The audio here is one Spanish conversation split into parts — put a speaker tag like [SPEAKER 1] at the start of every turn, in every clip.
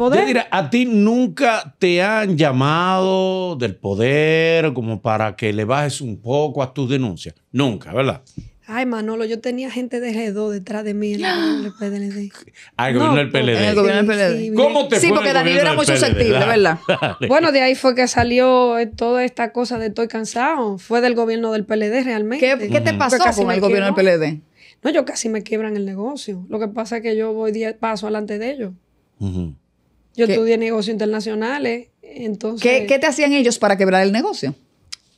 [SPEAKER 1] poder.
[SPEAKER 2] ¿a ti nunca te han llamado del poder como para que le bajes un poco a tus denuncias? Nunca, ¿verdad?
[SPEAKER 1] Ay, Manolo, yo tenía gente de G2 detrás de mí en el ¡Ah! gobierno del PLD. el gobierno del PLD. ¿Cómo te Sí, porque Danilo era muy susceptible, ¿verdad? Bueno, de ahí fue que salió toda esta cosa de estoy cansado. Fue del gobierno del PLD realmente. ¿Qué, qué te pasó con el gobierno del PLD? No, yo casi me quiebran el negocio. Lo que pasa es que yo voy 10 pasos adelante de ellos. Yo estudié negocios internacionales, entonces... ¿Qué, te hacían ellos para quebrar el negocio?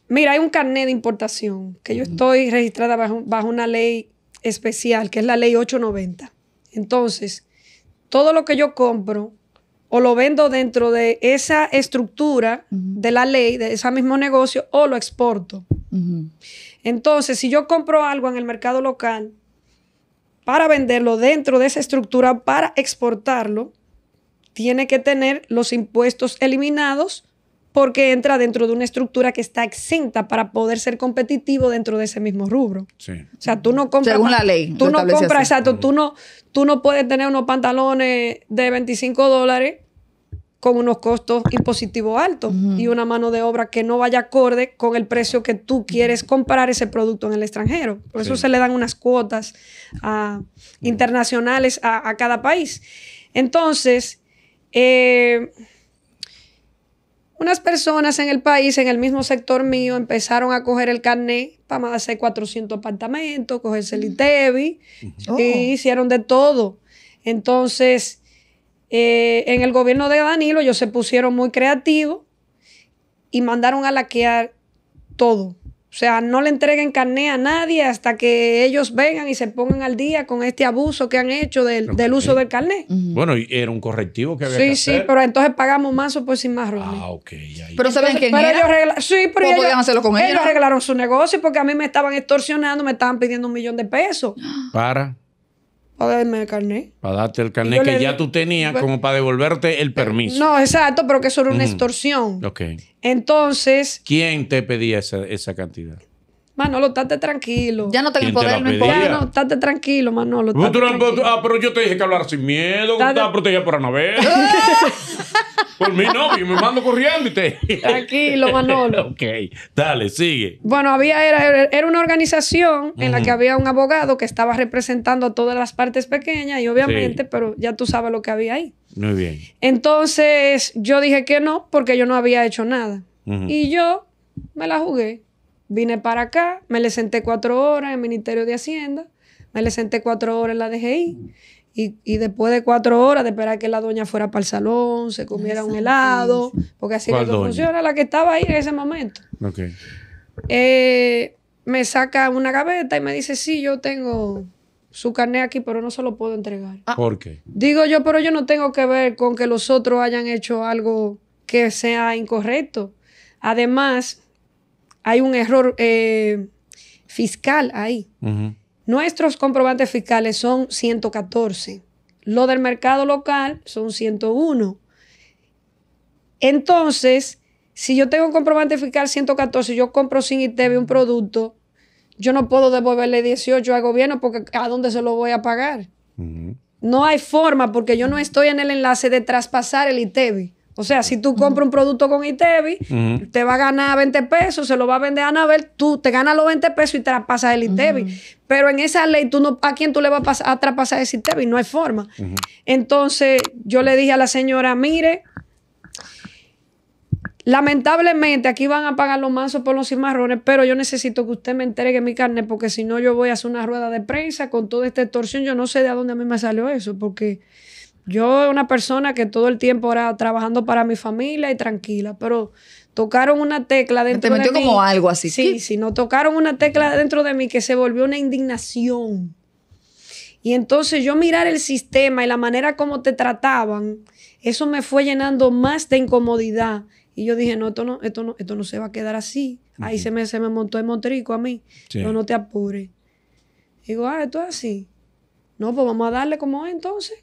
[SPEAKER 1] Mira, hay un carnet de importación, que yo estoy registrada bajo, una ley especial, que es la ley 890. Entonces, todo lo que yo compro o lo vendo dentro de esa estructura de la ley, de ese mismo negocio, o lo exporto. Entonces, si yo compro algo en el mercado local para venderlo dentro de esa estructura, para exportarlo, tiene que tener los impuestos eliminados porque entra dentro de una estructura que está exenta para poder ser competitivo dentro de ese mismo rubro. Sí. O sea, tú no compras... Según la ley. Tú no compras, exacto. Tú no, tú no puedes tener unos pantalones de 25 dólares con unos costos impositivos altos y una mano de obra que no vaya acorde con el precio que tú quieres comprar ese producto en el extranjero. Por eso se le dan unas cuotas ah, internacionales a cada país. Entonces, eh, unas personas en el país, en el mismo sector mío, empezaron a coger el carnet para hacer 400 apartamentos, cogerse el y oh. hicieron de todo. Entonces, eh, en el gobierno de Danilo, ellos se pusieron muy creativos y mandaron a laquear todo. O sea, no le entreguen carné a nadie hasta que ellos vengan y se pongan al día con este abuso que han hecho del, uso del carné.
[SPEAKER 2] Bueno, y era un correctivo que había sí, Sí, sí,
[SPEAKER 1] pero entonces pagamos más o pues sin más, Ah, ok. Pero ¿saben quién Ellos sí, pero ellos, arreglaron su negocio porque a mí me estaban extorsionando, me estaban pidiendo un millón de pesos. ¿Para? para darme el carnet.
[SPEAKER 2] Para darte el carnet que ya tú tenías como para devolverte el permiso. No,
[SPEAKER 1] exacto, pero que eso era una extorsión. Ok. Entonces...
[SPEAKER 2] ¿Quién te pedía esa cantidad?
[SPEAKER 1] Manolo, estate tranquilo. Ya no tengo el poder, te no importa. estate tranquilo, Manolo.
[SPEAKER 2] Ah, pero yo te dije que hablar sin miedo, que estaba protegida por Anabel.
[SPEAKER 1] por mí no, me mando
[SPEAKER 2] corriendo y te. tranquilo, Manolo. ok, dale, sigue.
[SPEAKER 1] Bueno, había, era, era una organización en la que había un abogado que estaba representando a todas las partes pequeñas y obviamente, pero ya tú sabes lo que había ahí. Muy bien. Entonces yo dije que no porque yo no había hecho nada. Y yo me la jugué. Vine para acá, me le senté cuatro horas en el Ministerio de Hacienda, me le senté cuatro horas en la DGI. Y, después de cuatro horas de esperar que la doña fuera para el salón, se comiera un helado, porque así no funciona la que estaba ahí en ese momento. Eh, me saca una gaveta y me dice, sí, yo tengo su carné aquí, pero no se lo puedo entregar. Ah. ¿Por qué? Digo yo, pero yo no tengo que ver con que los otros hayan hecho algo que sea incorrecto. Además, hay un error eh, fiscal ahí. Nuestros comprobantes fiscales son 114. Lo del mercado local son 101. Entonces, si yo tengo un comprobante fiscal 114, yo compro sin ITV un producto, yo no puedo devolverle 18 al gobierno porque ¿a dónde se lo voy a pagar? No hay forma porque yo no estoy en el enlace de traspasar el ITV. O sea, si tú compras un producto con ITEBI, te va a ganar 20 pesos, se lo va a vender a Anabel, tú te ganas los 20 pesos y traspasas el ITEVI. Pero en esa ley, tú no, ¿a quién tú le vas a, traspasar ese ITEBI? No hay forma. Entonces, yo le dije a la señora, mire, lamentablemente aquí van a pagar los mansos por los cimarrones, pero yo necesito que usted me entregue mi carne, porque si no yo voy a hacer una rueda de prensa con toda esta extorsión. Yo no sé de dónde a mí me salió eso, porque... Yo una persona que todo el tiempo era trabajando para mi familia y tranquila, pero tocaron una tecla dentro mí. te metió de como algo así. Sí, sí, no tocaron una tecla dentro de mí que se volvió una indignación. Y entonces yo mirar el sistema y la manera como te trataban, eso me fue llenando más de incomodidad. Y yo dije, no, esto no, esto no, esto no se va a quedar así. Ahí se, me, se me montó el motrico a mí. No, no te apures. Digo, ah, esto es así. No, pues vamos a darle como es entonces.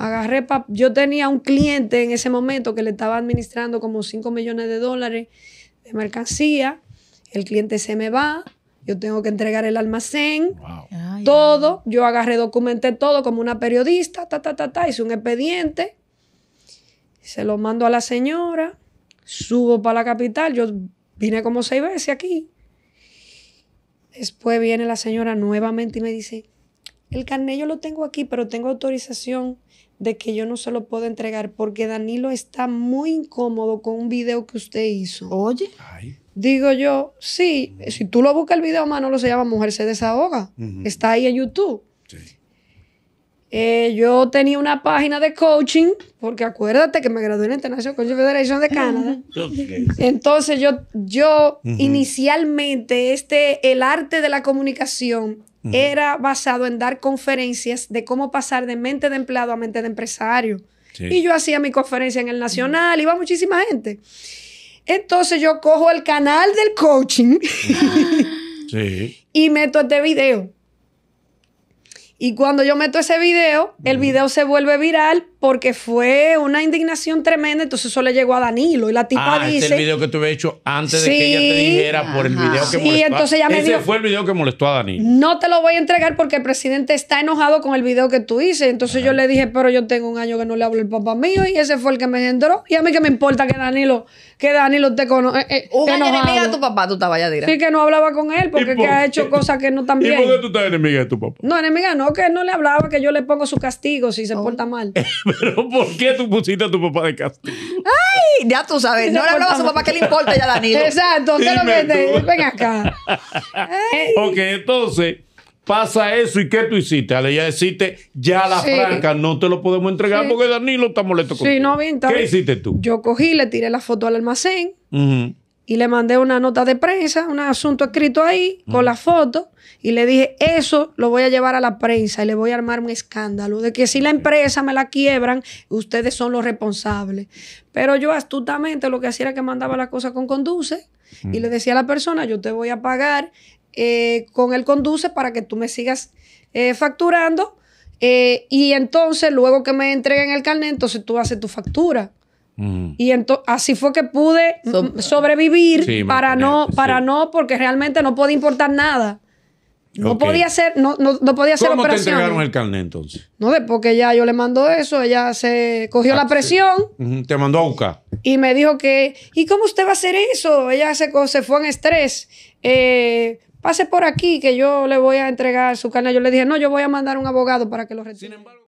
[SPEAKER 1] Agarré, yo tenía un cliente en ese momento que le estaba administrando como 5 millones de dólares de mercancía. El cliente se me va, yo tengo que entregar el almacén, todo. Yo agarré, documenté todo como una periodista, ta, ta, hice un expediente, se lo mando a la señora, subo para la capital, yo vine como seis veces aquí. Después viene la señora nuevamente y me dice, el carnet yo lo tengo aquí, pero tengo autorización de que yo no se lo puedo entregar porque Danilo está muy incómodo con un video que usted hizo. Oye. Digo yo, sí, si tú lo buscas el video, lo se llama Mujer se desahoga. Está ahí en YouTube. Eh, yo tenía una página de coaching, porque acuérdate que me gradué en la International Coaching Federation de Canadá. Entonces yo, yo inicialmente, este, el arte de la comunicación era basado en dar conferencias de cómo pasar de mente de empleado a mente de empresario. Y yo hacía mi conferencia en el Nacional, iba muchísima gente. Entonces yo cojo el canal del coaching y meto este video. Y cuando yo meto ese video, el video se vuelve viral porque fue una indignación tremenda. Entonces eso le llegó a Danilo y la tipa dice. Ah, es el
[SPEAKER 2] video que tuve hecho antes de que ella te dijera por el video que sí, Entonces ella me Ese fue el video que molestó a Danilo.
[SPEAKER 1] No te lo voy a entregar porque el presidente está enojado con el video que tú hice. Entonces yo le dije, pero yo tengo un año que no le hablo el papá mío y ese fue el que me engendró. Y a mí que me importa que Danilo, que Danilo te conoce eh, eh, un enemiga tu papá, tú estabas Sí, que no hablaba con él porque ha hecho cosas que no también ¿Y por qué tú estás enemiga de tu papá? No, enemiga no, que no le hablaba, que yo le pongo su castigo si se oh. porta mal.
[SPEAKER 2] Pero ¿por qué tú pusiste a tu papá de casa?
[SPEAKER 1] Ay, ya tú sabes. No le hablaba a su papá que le importa ya Danilo. Exacto, usted lo mete. Ven acá.
[SPEAKER 2] Eh. Ok, entonces pasa eso y ¿qué tú hiciste? Ale, ya hiciste, ya la sí. franca no te lo podemos entregar porque Danilo está molesto contigo. Sí, no, bien, ¿Qué hiciste tú? Yo
[SPEAKER 1] cogí, le tiré la foto al almacén y le mandé una nota de prensa, un asunto escrito ahí, con la foto, y le dije, eso lo voy a llevar a la prensa y le voy a armar un escándalo, de que si la empresa me la quiebran, ustedes son los responsables. Pero yo astutamente lo que hacía era que mandaba la cosa con conduce y le decía a la persona, yo te voy a pagar eh, con el conduce para que tú me sigas eh, facturando. Eh, y entonces, luego que me entreguen el carnet, entonces tú haces tu factura. Y así fue que pude sobrevivir para, no, para no, porque realmente no podía importar nada. No podía ser no, no, podía hacer ¿Cómo te entregaron el
[SPEAKER 2] carnet entonces?
[SPEAKER 1] No, porque ya yo le mandó eso, ella se cogió ah, la presión.
[SPEAKER 2] Te mandó a buscar.
[SPEAKER 1] Y me dijo que, ¿y cómo usted va a hacer eso? Ella se, se fue en estrés. Eh, pase por aquí que yo le voy a entregar su carnet. Yo le dije, no, yo voy a mandar un abogado para que lo retire. Sin embargo,